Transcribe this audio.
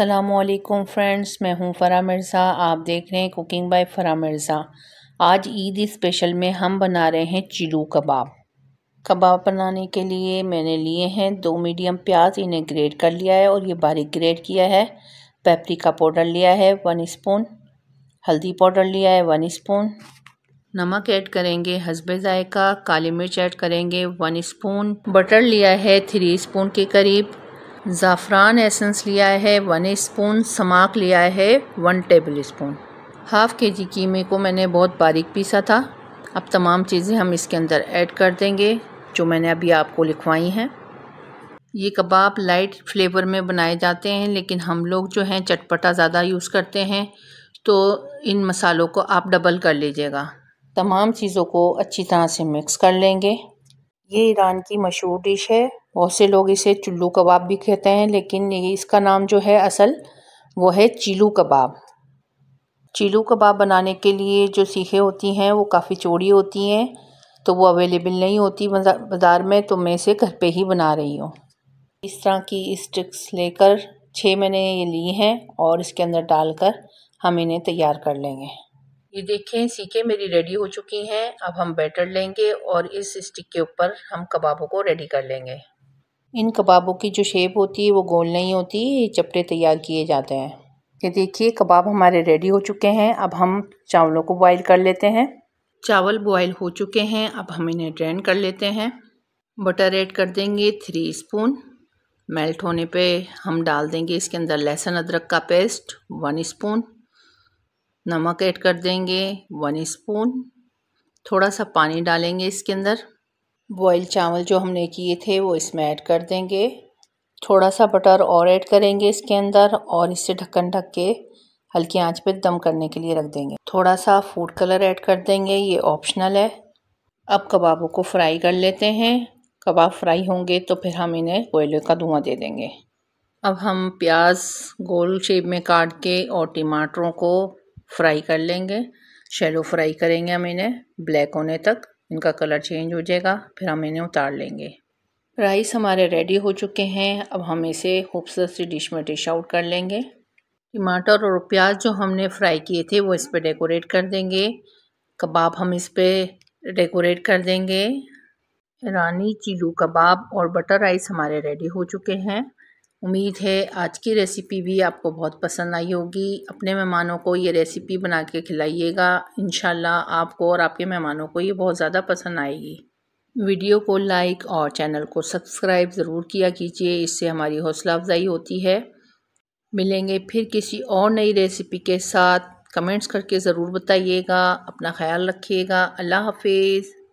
असलकुम फ्रेंड्स मैं हूं फ़रा मिर्ज़ा आप देख रहे हैं कुकिंग बाय फ़रा मिर्ज़ा आज ईद स्पेशल में हम बना रहे हैं चिलू कबाब कबाब बनाने के लिए मैंने लिए हैं दो मीडियम प्याज इन्हें ग्रेट कर लिया है और ये बारीक ग्रेट किया है पेपरिका पाउडर लिया है वन स्पून हल्दी पाउडर लिया है वन स्पून नमक ऐड करेंगे हसब ज़ायका काली मिर्च ऐड करेंगे वन स्पून बटर लिया है थ्री स्पून के करीब ज़ाफ़रान एसेंस लिया है वन स्पून समाक लिया है वन टेबल स्पून हाफ़ के जी कीमे को मैंने बहुत बारीक पीसा था अब तमाम चीज़ें हम इसके अंदर ऐड कर देंगे जो मैंने अभी आपको लिखवाई हैं ये कबाब लाइट फ्लेवर में बनाए जाते हैं लेकिन हम लोग जो हैं चटपटा ज़्यादा यूज़ करते हैं तो इन मसालों को आप डबल कर लीजिएगा तमाम चीज़ों को अच्छी तरह से मिक्स कर लेंगे ये ईरान की मशहूर डिश है बहुत से लोग इसे चुल्लू कबाब भी कहते हैं लेकिन इसका नाम जो है असल वो है चीलू कबाब चीलू कबाब बनाने के लिए जो सीखें होती हैं वो काफ़ी चौड़ी होती हैं तो वो अवेलेबल नहीं होती बाज़ार में तो मैं इसे घर पे ही बना रही हूँ इस तरह की स्टिक्स लेकर छः मैंने ये ली हैं और इसके अंदर डालकर हम इन्हें तैयार कर लेंगे ये देखें सीखे मेरी रेडी हो चुकी हैं अब हम बैटर लेंगे और इस स्टिक के ऊपर हम कबाबों को रेडी कर लेंगे इन कबाबों की जो शेप होती है वो गोल नहीं होती चपटे तैयार किए जाते हैं ये देखिए कबाब हमारे रेडी हो चुके हैं अब हम चावलों को बॉईल कर लेते हैं चावल बॉईल हो चुके हैं अब हम इन्हें ड्रेन कर लेते हैं बटर ऐड कर देंगे थ्री स्पून मेल्ट होने पे हम डाल देंगे इसके अंदर लहसुन अदरक का पेस्ट वन स्पून नमक ऐड कर देंगे वन स्पून थोड़ा सा पानी डालेंगे इसके अंदर बॉयल चावल जो हमने किए थे वो इसमें ऐड कर देंगे थोड़ा सा बटर और ऐड करेंगे इसके अंदर और इसे ढक्कन ढक के हल्की आंच पे दम करने के लिए रख देंगे थोड़ा सा फूड कलर ऐड कर देंगे ये ऑप्शनल है अब कबाबों को फ्राई कर लेते हैं कबाब फ्राई होंगे तो फिर हम इन्हें कोयले का धुआं दे देंगे अब हम प्याज गोल शेप में काट के और टमाटरों को फ्राई कर लेंगे शैलो फ्राई करेंगे हम इन्हें ब्लैक होने तक इनका कलर चेंज हो जाएगा फिर हम इन्हें उतार लेंगे राइस हमारे रेडी हो चुके हैं अब हम इसे खूबसूरत सी डिश में डिश आउट कर लेंगे टमाटर और प्याज जो हमने फ्राई किए थे वो इस पर डेकोरेट कर देंगे कबाब हम इस पर डेकोरेट कर देंगे रानी चिलू कबाब और बटर राइस हमारे रेडी हो चुके हैं उम्मीद है आज की रेसिपी भी आपको बहुत पसंद आई होगी अपने मेहमानों को ये रेसिपी बना के खिलाइएगा इन आपको और आपके मेहमानों को ये बहुत ज़्यादा पसंद आएगी वीडियो को लाइक और चैनल को सब्सक्राइब ज़रूर किया कीजिए इससे हमारी हौसला अफजाई होती है मिलेंगे फिर किसी और नई रेसिपी के साथ कमेंट्स करके ज़रूर बताइएगा अपना ख्याल रखिएगा अल्लाह हाफिज़